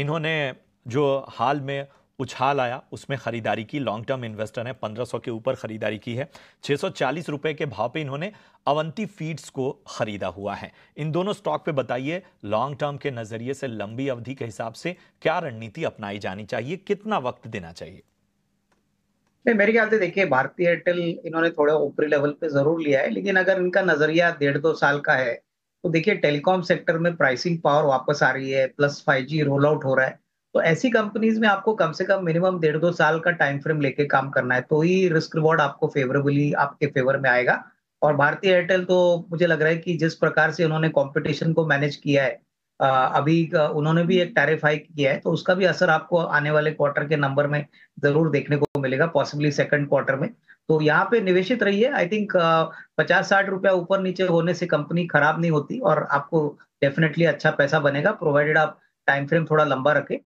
इन्होंने जो हाल में उछाल आया उसमें खरीदारी की लॉन्ग टर्म इन्वेस्टर है 1500 के ऊपर खरीदारी की है 640 रुपए के भाव पे इन्होंने अवंती फीड्स को खरीदा हुआ है इन दोनों स्टॉक पे बताइए लॉन्ग टर्म के नज़रिए से लंबी अवधि के हिसाब से क्या रणनीति अपनाई जानी चाहिए कितना वक्त देना चाहिए नहीं मेरे ख्याल से देखिए भारतीय एयरटेल इन्होंने थोड़ा ऊपरी लेवल पे जरूर लिया है लेकिन अगर इनका नजरिया डेढ़ दो साल का है तो देखिए टेलीकॉम सेक्टर में प्राइसिंग पावर वापस आ रही है plus five G roll out हो रहा है तो ऐसी कंपनीज में आपको कम से कम मिनिमम डेढ़ दो साल का टाइम फ्रेम लेके काम करना है तो ही रिस्क रिवॉर्ड आपको फेवरेबली आपके फेवर में आएगा और भारतीय एयरटेल तो मुझे लग रहा है कि जिस प्रकार से उन्होंने कॉम्पिटिशन को मैनेज किया है अभी उन्होंने भी एक टैरिफ हाइक किया है तो उसका भी असर आपको आने वाले क्वार्टर के नंबर में जरूर देखने को मिलेगा पॉसिबली सेकंड क्वार्टर में तो यहाँ पे निवेशित रहिए आई थिंक uh, पचास साठ रुपया ऊपर नीचे होने से कंपनी खराब नहीं होती और आपको डेफिनेटली अच्छा पैसा बनेगा प्रोवाइडेड आप टाइम फ्रेम थोड़ा लंबा रखें